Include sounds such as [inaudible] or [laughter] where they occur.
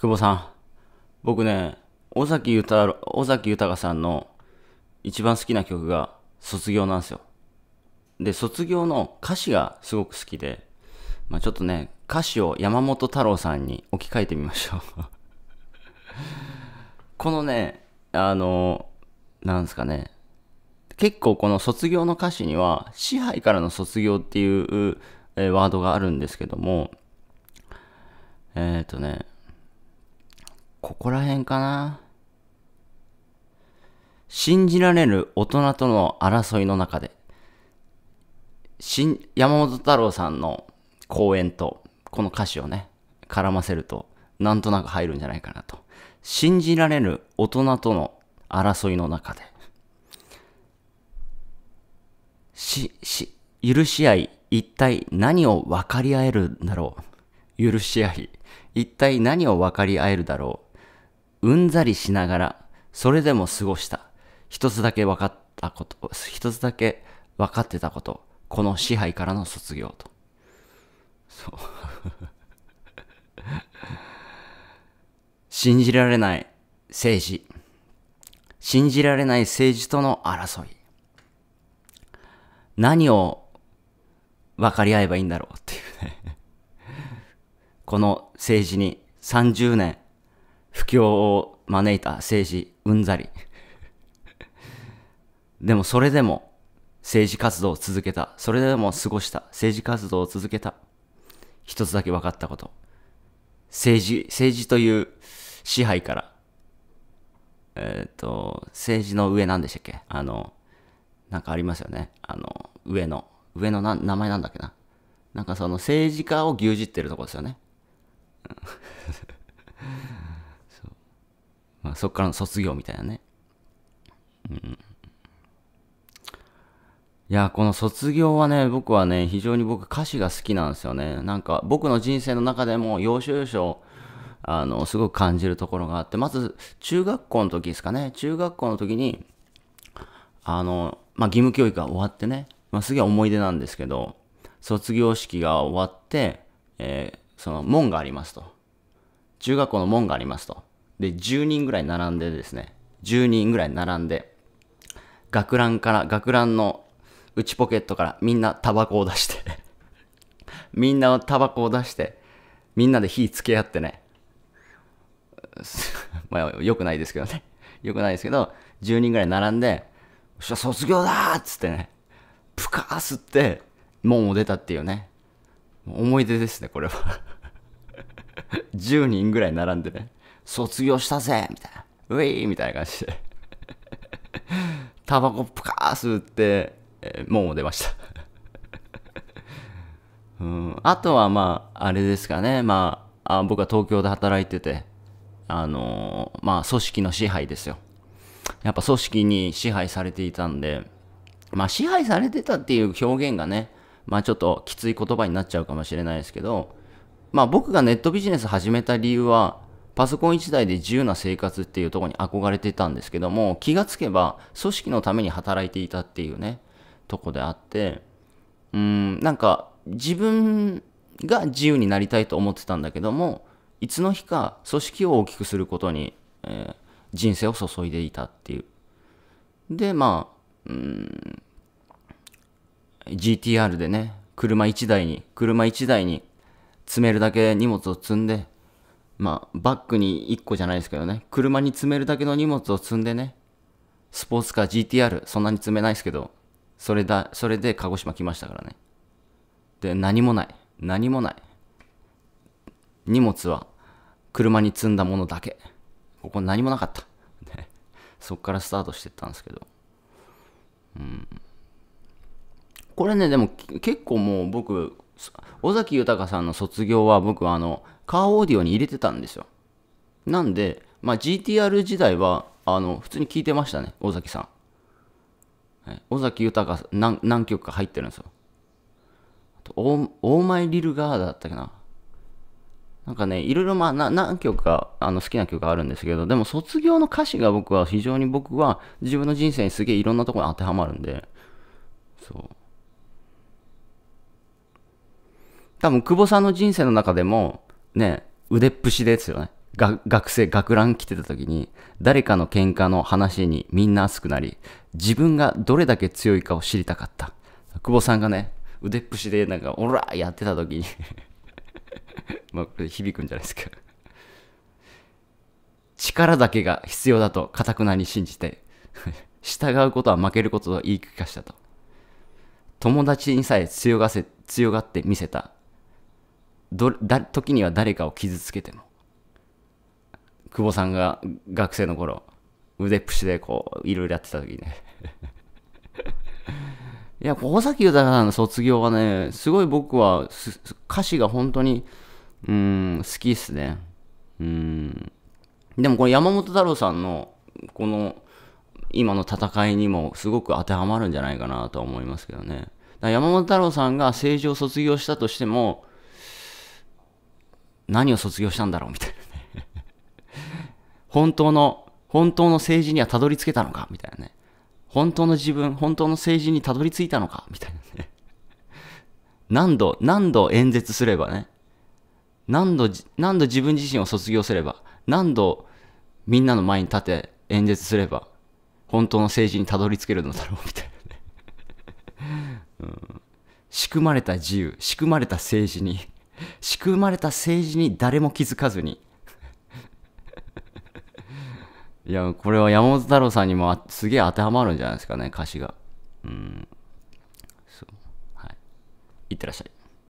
久保さん、僕ね、尾崎豊、尾崎豊さんの一番好きな曲が卒業なんですよ。で、卒業の歌詞がすごく好きで、まあ、ちょっとね、歌詞を山本太郎さんに置き換えてみましょう [laughs] このね、あの、なんですかね、結構この卒業の歌詞には、支配からの卒業っていう、えワードがあるんですけども、えっ、ー、とね、ここら辺かな信じられる大人との争いの中で、山本太郎さんの講演と、この歌詞をね、絡ませると、なんとなく入るんじゃないかなと。信じられる大人との争いの中で、し、し、許し合い、一体何を分かり合えるんだろう。許し合い、一体何を分かり合えるだろう。うんざりしながら、それでも過ごした。一つだけ分かったこと、一つだけ分かってたこと、この支配からの卒業と。そう [laughs] 信じられない政治。信じられない政治との争い。何を分かり合えばいいんだろうっていうねこの政治に30年不況を招いた政治うんざりでもそれでも政治活動を続けたそれでも過ごした政治活動を続けた一つだけ分かったこと政治政治という支配からえっ、ー、と政治の上なんでしたっけあのなんかありますよねあの上の上の名前なんだっけななんかその政治家を牛耳ってるとこですよね。そっからの卒業みたいなね。うん。いや、この卒業はね、僕はね、非常に僕歌詞が好きなんですよね。なんか僕の人生の中でも要所要所、あの、すごく感じるところがあって、まず中学校の時ですかね。中学校の時に、あの、まあ、義務教育が終わってね、まあ、すげえ思い出なんですけど、卒業式が終わって、えー、その門がありますと。中学校の門がありますと。で、10人ぐらい並んでですね、10人ぐらい並んで、学ランから、学ランの内ポケットからみんなタバコを出して [laughs] みんなタバコを出して、みんなで火つけ合ってね、[laughs] まあ、よくないですけどね。よくないですけど、10人ぐらい並んで、卒業だっつってね、ぷかーすって、門を出たっていうね、思い出ですね、これは10 [laughs] 人ぐらい並んでね。卒業したぜみたいな。ウィーみたいな感じで。タバコプカースって、えー、もう出ました [laughs] うん。あとはまあ、あれですかね。まあ、あ僕は東京で働いてて、あのー、まあ、組織の支配ですよ。やっぱ組織に支配されていたんで、まあ、支配されてたっていう表現がね、まあ、ちょっときつい言葉になっちゃうかもしれないですけど、まあ、僕がネットビジネス始めた理由は、パソコン1台で自由な生活っていうところに憧れてたんですけども、気がつけば組織のために働いていたっていうね、とこであって、うーん、なんか自分が自由になりたいと思ってたんだけども、いつの日か組織を大きくすることに、えー、人生を注いでいたっていう。で、まあ、うん、GTR でね、車1台に、車1台に詰めるだけ荷物を積んで、まあ、バッグに1個じゃないですけどね、車に積めるだけの荷物を積んでね、スポーツカー GTR、そんなに積めないですけど、それだ、それで鹿児島来ましたからね。で、何もない。何もない。荷物は車に積んだものだけ。ここ何もなかった。そっからスタートしてったんですけど。うん。これね、でも結構もう僕、尾崎豊さんの卒業は僕はあのカーオーディオに入れてたんですよなんで、まあ、GTR 時代はあの普通に聞いてましたね尾崎さん、はい、尾崎豊何何曲か入ってるんですよあとオーマイ・リル・ガーだったっけななんかねいろいろまあ何曲かあの好きな曲があるんですけどでも卒業の歌詞が僕は非常に僕は自分の人生にすげえいろんなところに当てはまるんでそう多分久保さんの人生の中でもね腕っぷしですよね学生学ラン来てた時に誰かの喧嘩の話にみんな熱くなり自分がどれだけ強いかを知りたかった久保さんがね腕っぷしでなんか「オラ!」やってた時に [laughs] まあこれ響くんじゃないですか力だけが必要だとかたくなに信じて従うことは負けることと言い聞かしたと友達にさえ強がせ強がって見せたどだ時には誰かを傷つけても久保さんが学生の頃腕っぷしでこういろいろやってた時にね [laughs] いや小崎豊さんの卒業はねすごい僕は歌詞が本当にうん好きっすねうんでもこの山本太郎さんのこの今の戦いにもすごく当てはまるんじゃないかなとは思いますけどね。だ山本太郎さんが政治を卒業したとしても、何を卒業したんだろうみたいなね [laughs] 本当の、本当の政治にはたどり着けたのかみたいなね。本当の自分、本当の政治にたどり着いたのかみたいなね。[laughs] 何度、何度演説すればね。何度、何度自分自身を卒業すれば。何度みんなの前に立て演説すれば、本当の政治にたどり着けるのだろうみたいなね。[laughs] うん、仕組まれた自由、仕組まれた政治に仕組まれた政治に誰も気づかずに [laughs] いやこれは山本太郎さんにもすげえ当てはまるんじゃないですかね歌詞がうんそうはいいってらっしゃい